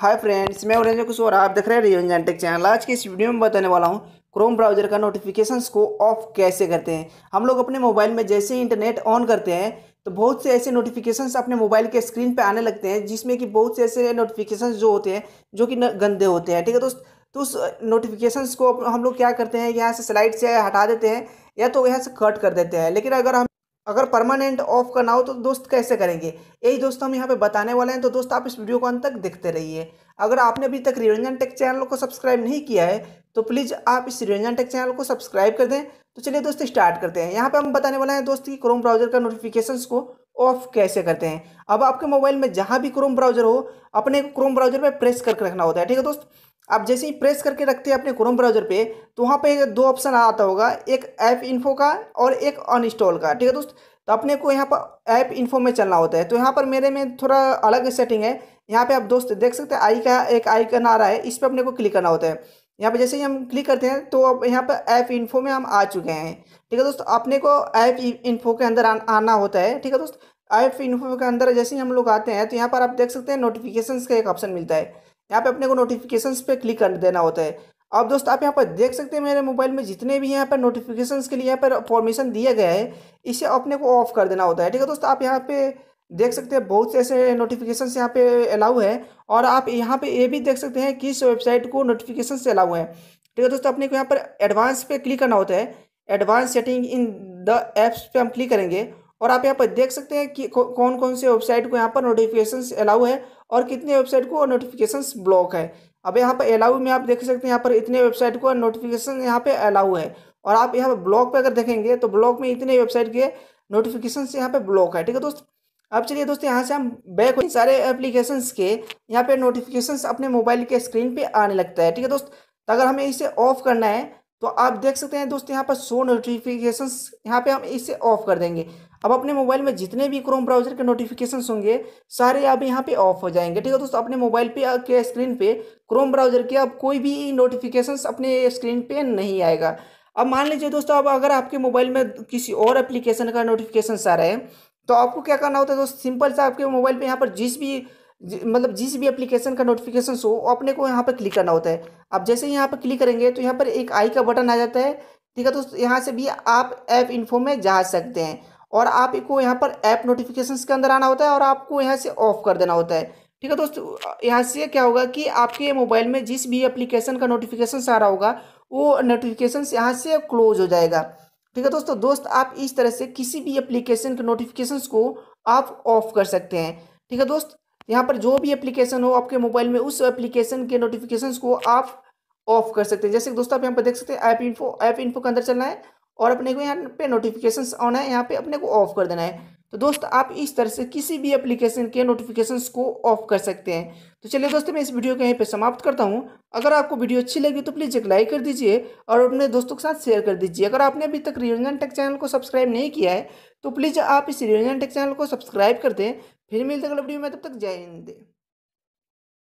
hi friends मैं उरेंद्र कुशवार आप देख रहे हैं रियो टेक चैनल आज के इस वीडियो में बताने वाला हूँ क्रोम ब्राउजर का नोटिफिकेशंस को ऑफ कैसे करते हैं हम लोग अपने मोबाइल में जैसे ही इंटरनेट ऑन करते हैं तो बहुत से ऐसे नोटिफिकेशंस अपने मोबाइल के स्क्रीन पर आने लगते हैं जिसमें कि बहुत से ऐसे नोटिफिकेशन जो होते हैं जो कि गंदे होते हैं ठीक है दोस्त तो उस नोटिफिकेशन को हम लोग क्या करते हैं यहाँ से स्लाइड से हटा देते हैं या तो यहाँ से कट कर देते हैं लेकिन अगर हम अगर परमानेंट ऑफ करना हो तो दोस्त कैसे करेंगे यही दोस्त हम यहाँ पे बताने वाले हैं तो दोस्त आप इस वीडियो को अंत तक देखते रहिए अगर आपने अभी तक रियोजन टेक चैनल को सब्सक्राइब नहीं किया है तो प्लीज़ आप इस रियोजन टेक चैनल को सब्सक्राइब कर दें तो चलिए दोस्त स्टार्ट करते हैं यहाँ पर हम बताने वाले हैं दोस्त की क्रोम ब्राउजर का नोटिफिकेशन को ऑफ कैसे करते हैं अब आपके मोबाइल में जहाँ भी क्रोम ब्राउजर हो अपने क्रोम ब्राउजर पर प्रेस करके रखना होता है ठीक है दोस्त आप जैसे ही प्रेस करके रखते हैं अपने क्रोम ब्राउजर पे तो वहाँ पे दो ऑप्शन आता होगा एक ऐप इन्फो का और एक अनइंस्टॉल का ठीक है दोस्त तो अपने को यहाँ पर ऐप इन्फो में चलना होता है तो यहाँ पर मेरे में थोड़ा अलग सेटिंग है यहाँ पे आप दोस्त देख सकते हैं आई का एक आइकन आ रहा है इस पर अपने को क्लिक करना होता है यहाँ पे जैसे ही हम क्लिक करते हैं तो अब यहाँ पर ऐप इन्फो में हम आ चुके हैं ठीक है दोस्तों अपने को ऐप इन्फो के अंदर आना होता है ठीक है दोस्तों ऐप इन्फो के अंदर जैसे ही हम लोग आते हैं तो यहाँ पर आप देख सकते हैं नोटिफिकेशन का एक ऑप्शन मिलता है यहाँ पे अपने को नोटिफिकेशन पे क्लिक कर देना होता है अब दोस्त आप यहाँ पर देख सकते हैं मेरे मोबाइल में जितने भी यहाँ पर नोटिफिकेशंस के लिए यहाँ पर फॉर्मेशन दिया गया है इसे अपने को ऑफ कर देना होता है ठीक है दोस्त आप यहाँ पे देख सकते हैं बहुत से ऐसे नोटिफिकेशन यहाँ पे अलाउ है और आप यहाँ पे ये भी देख सकते हैं किस वेबसाइट को नोटिफिकेशन से अलाउ है ठीक है दोस्तों अपने को यहाँ पर एडवांस पे क्लिक करना होता है advance setting in the apps पे हम क्लिक करेंगे और आप यहाँ पर देख सकते हैं कि कौन कौन से वेबसाइट को यहाँ पर नोटिफिकेशन अलाउ है और कितने वेबसाइट को नोटिफिकेशन ब्लॉक है अब यहाँ पर अलाउ में आप देख सकते हैं यहाँ पर इतने वेबसाइट को नोटिफिकेशन यहाँ पे अलाउ है और आप यहाँ पर ब्लॉक पर अगर देखेंगे तो ब्लॉक में इतने वेबसाइट के नोटिफिकेशन यहाँ पर ब्लॉक है ठीक है दोस्तों अब चलिए दोस्तों यहाँ से हम बैक हो सारे एप्लीकेशंस के यहाँ पे नोटिफिकेशंस अपने मोबाइल के स्क्रीन पे आने लगता है ठीक है दोस्त तो अगर हमें इसे ऑफ करना है तो आप देख सकते हैं दोस्त यहाँ पर शो नोटिफिकेशन यहाँ पे हम इसे ऑफ कर देंगे अब अपने मोबाइल में जितने भी क्रोम ब्राउजर के नोटिफिकेशन होंगे सारे अब यहाँ पे ऑफ हो जाएंगे ठीक है दोस्तों अपने मोबाइल पे के स्क्रीन पे क्रोम ब्राउजर के अब कोई भी नोटिफिकेशंस अपने स्क्रीन पे नहीं आएगा अब मान लीजिए दोस्तों अब अगर आपके मोबाइल में किसी और एप्लीकेशन का नोटिफिकेशन आ रहा है तो आपको क्या करना होता है दोस्त सिंपल सा आपके मोबाइल पे यहाँ पर जिस भी मतलब जिस भी एप्लीकेशन का नोटिफिकेशन वो अपने को यहाँ पर क्लिक करना होता है अब जैसे यहाँ पर क्लिक करेंगे तो यहाँ पर एक आई का बटन आ जाता है ठीक है दोस्त यहाँ से भी आप ऐप इन्फो में जा सकते हैं और आपको यहाँ पर ऐप नोटिफिकेशन के अंदर आना होता है और आपको यहाँ से ऑफ कर देना होता है ठीक है दोस्तों यहाँ से क्या होगा कि आपके मोबाइल में जिस भी एप्लीकेशन का नोटिफिकेशन आ रहा होगा वो नोटिफिकेशन यहाँ से क्लोज हो जाएगा ठीक है दोस्तों दोस्त आप इस तरह से किसी भी एप्लीकेशन के नोटिफिकेशन को आप ऑफ कर सकते हैं ठीक है दोस्त यहाँ पर जो भी एप्लीकेशन हो आपके मोबाइल में उस एप्लीकेशन के नोटिफिकेशन को आप ऑफ कर सकते हैं जैसे दोस्तों आप यहाँ पर देख सकते हैं ऐप इन्फो ऐप इन्फो के अंदर चलना है और अपने को यहाँ पे नोटिफिकेशन ऑन है यहाँ पे अपने को ऑफ कर देना है तो दोस्त आप इस तरह से किसी भी एप्लीकेशन के नोटिफिकेशन को ऑफ कर सकते हैं तो चलिए दोस्तों मैं इस वीडियो को यहीं पर समाप्त करता हूँ अगर आपको वीडियो अच्छी लगी तो प्लीज़ एक लाइक कर दीजिए और अपने दोस्तों के साथ शेयर कर दीजिए अगर आपने अभी तक रियोजन टेक चैनल को सब्सक्राइब नहीं किया है तो प्लीज़ आप इस रियोजन टेक चैनल को सब्सक्राइब कर दें फिर मिलते अगले वीडियो में तब तक जय हिंद